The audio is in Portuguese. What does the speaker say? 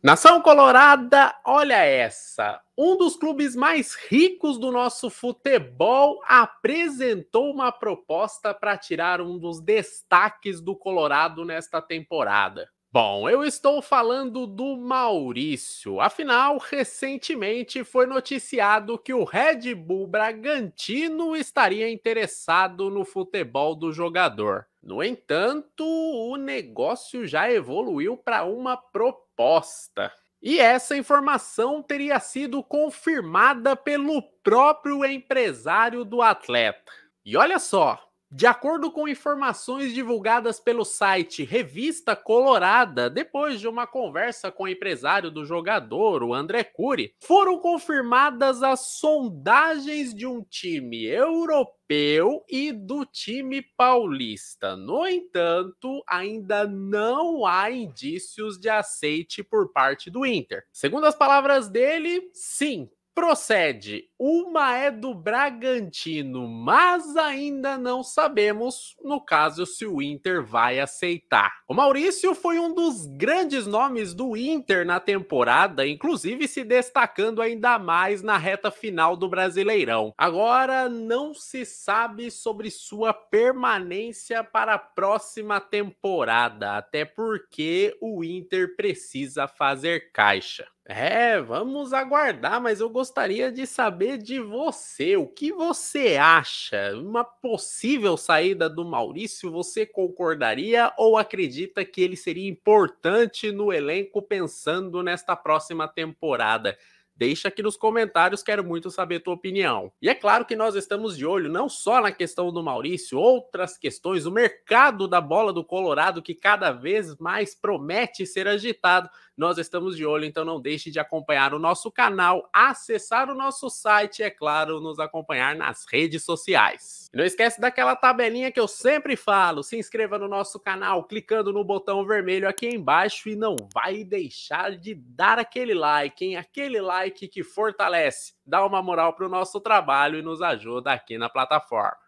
Nação Colorada, olha essa. Um dos clubes mais ricos do nosso futebol apresentou uma proposta para tirar um dos destaques do Colorado nesta temporada. Bom, eu estou falando do Maurício. Afinal, recentemente foi noticiado que o Red Bull Bragantino estaria interessado no futebol do jogador. No entanto, o negócio já evoluiu para uma proposta. E essa informação teria sido confirmada pelo próprio empresário do atleta. E olha só, de acordo com informações divulgadas pelo site Revista Colorada, depois de uma conversa com o empresário do jogador, o André Cury, foram confirmadas as sondagens de um time europeu e do time paulista. No entanto, ainda não há indícios de aceite por parte do Inter. Segundo as palavras dele, sim, procede uma é do Bragantino, mas ainda não sabemos, no caso, se o Inter vai aceitar. O Maurício foi um dos grandes nomes do Inter na temporada, inclusive se destacando ainda mais na reta final do Brasileirão. Agora, não se sabe sobre sua permanência para a próxima temporada, até porque o Inter precisa fazer caixa. É, vamos aguardar, mas eu gostaria de saber saber de você. O que você acha? Uma possível saída do Maurício, você concordaria ou acredita que ele seria importante no elenco pensando nesta próxima temporada? Deixa aqui nos comentários, quero muito saber tua opinião. E é claro que nós estamos de olho não só na questão do Maurício, outras questões, o mercado da bola do Colorado que cada vez mais promete ser agitado. Nós estamos de olho, então não deixe de acompanhar o nosso canal, acessar o nosso site e, é claro, nos acompanhar nas redes sociais. E não esquece daquela tabelinha que eu sempre falo, se inscreva no nosso canal clicando no botão vermelho aqui embaixo e não vai deixar de dar aquele like, hein? Aquele like like que fortalece, dá uma moral para o nosso trabalho e nos ajuda aqui na plataforma.